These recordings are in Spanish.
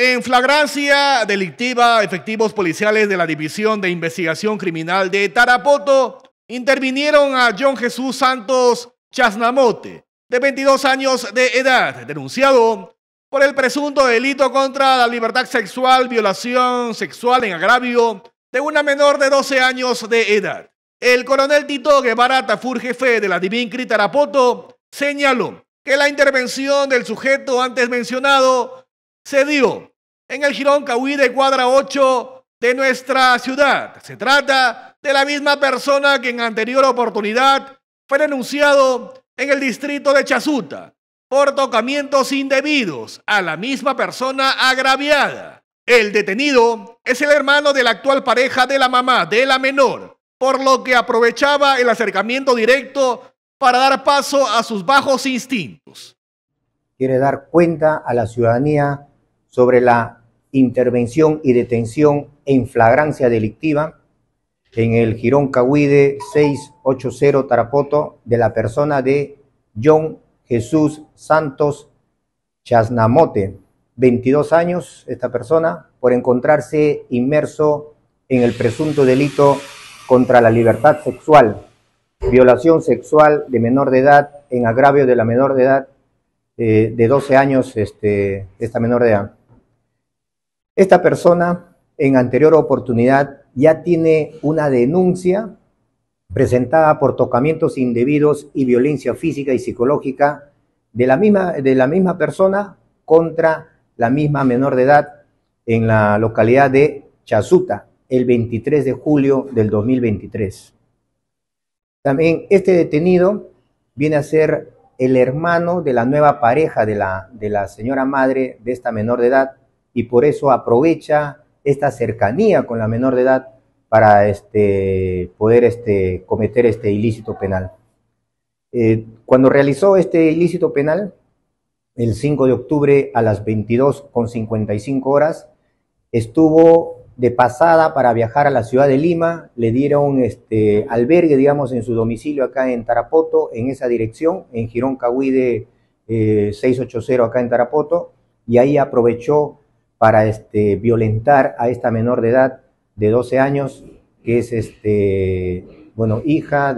En flagrancia delictiva, efectivos policiales de la División de Investigación Criminal de Tarapoto intervinieron a John Jesús Santos Chasnamote, de 22 años de edad, denunciado por el presunto delito contra la libertad sexual, violación sexual en agravio de una menor de 12 años de edad. El coronel Tito Guevara Tafur, jefe de la Divincri Tarapoto, señaló que la intervención del sujeto antes mencionado se dio en el Girón Cahuí de cuadra 8 de nuestra ciudad. Se trata de la misma persona que en anterior oportunidad fue denunciado en el distrito de Chasuta por tocamientos indebidos a la misma persona agraviada. El detenido es el hermano de la actual pareja de la mamá de la menor, por lo que aprovechaba el acercamiento directo para dar paso a sus bajos instintos. Quiere dar cuenta a la ciudadanía sobre la intervención y detención en flagrancia delictiva en el Jirón Cahuide 680 Tarapoto de la persona de John Jesús Santos Chasnamote, 22 años esta persona, por encontrarse inmerso en el presunto delito contra la libertad sexual, violación sexual de menor de edad en agravio de la menor de edad eh, de 12 años, este, esta menor de edad. Esta persona en anterior oportunidad ya tiene una denuncia presentada por tocamientos indebidos y violencia física y psicológica de la misma, de la misma persona contra la misma menor de edad en la localidad de Chazuta el 23 de julio del 2023. También este detenido viene a ser el hermano de la nueva pareja de la, de la señora madre de esta menor de edad, y por eso aprovecha esta cercanía con la menor de edad para este, poder este, cometer este ilícito penal. Eh, cuando realizó este ilícito penal, el 5 de octubre a las 22.55 horas, estuvo de pasada para viajar a la ciudad de Lima, le dieron este albergue, digamos, en su domicilio acá en Tarapoto, en esa dirección, en Girón Cahuide 680 eh, acá en Tarapoto, y ahí aprovechó para este, violentar a esta menor de edad de 12 años, que es este, bueno, hija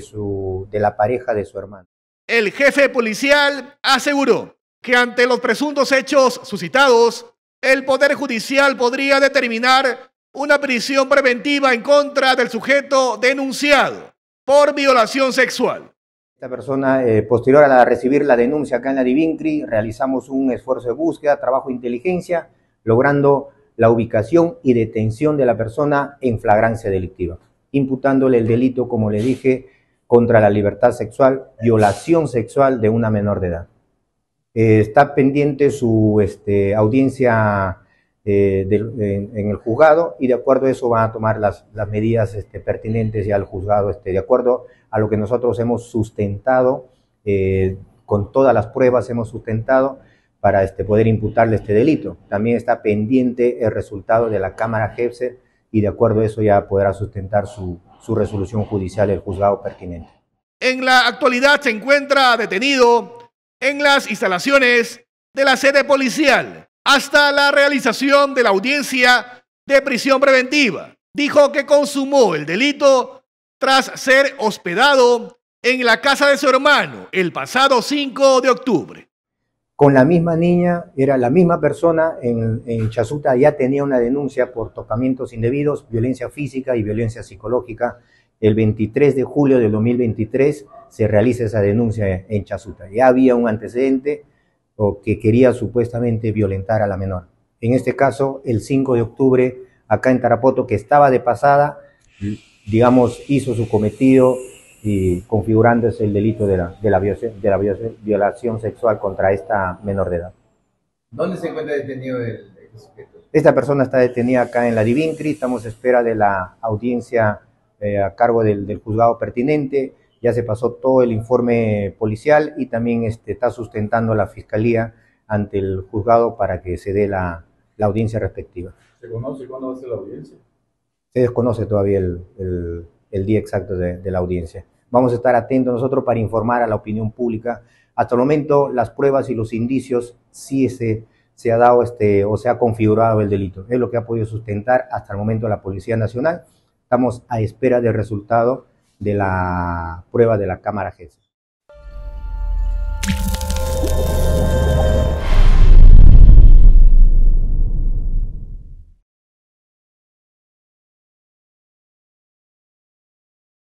su, de la pareja de su hermano. El jefe policial aseguró que ante los presuntos hechos suscitados, el Poder Judicial podría determinar una prisión preventiva en contra del sujeto denunciado por violación sexual. Esta persona, eh, posterior a recibir la denuncia acá en la Divincri, realizamos un esfuerzo de búsqueda, trabajo de inteligencia, logrando la ubicación y detención de la persona en flagrancia delictiva, imputándole el delito, como le dije, contra la libertad sexual, violación sexual de una menor de edad. Eh, está pendiente su este, audiencia eh, en, el juzgado y de acuerdo a eso van a tomar las, medidas este, pertinentes ya al juzgado, este, de acuerdo a lo que nosotros hemos sustentado, eh, con todas las pruebas hemos sustentado para este, poder imputarle este delito. También está pendiente el resultado de la Cámara Jefe y de acuerdo a eso ya podrá sustentar su, su resolución judicial el juzgado pertinente. En la actualidad se encuentra detenido en las instalaciones de la sede policial hasta la realización de la audiencia de prisión preventiva. Dijo que consumó el delito tras ser hospedado en la casa de su hermano el pasado 5 de octubre. Con la misma niña, era la misma persona, en, Chasuta ya tenía una denuncia por tocamientos indebidos, violencia física y violencia psicológica. El 23 de julio del 2023 se realiza esa denuncia en Chasuta. Ya había un antecedente, o que quería supuestamente violentar a la menor. En este caso, el 5 de octubre, acá en Tarapoto, que estaba de pasada, digamos, hizo su cometido y configurándose el delito de la, violación, sexual contra esta menor de edad. ¿Dónde se encuentra detenido el, sujeto? Esta persona está detenida acá en la Divincri, estamos a espera de la audiencia eh, a cargo del juzgado pertinente ya se pasó todo el informe policial y también este, está sustentando la fiscalía ante el juzgado para que se dé la, audiencia respectiva. ¿Se conoce cuándo va a ser la audiencia? Se desconoce todavía el, día exacto de, la audiencia. Vamos a estar atentos nosotros para informar a la opinión pública. Hasta el momento las pruebas y los indicios sí se, se ha dado este, o se ha configurado el delito. Es lo que ha podido sustentar hasta el momento la Policía Nacional. Estamos a espera del resultado de la prueba de la cámara jefe.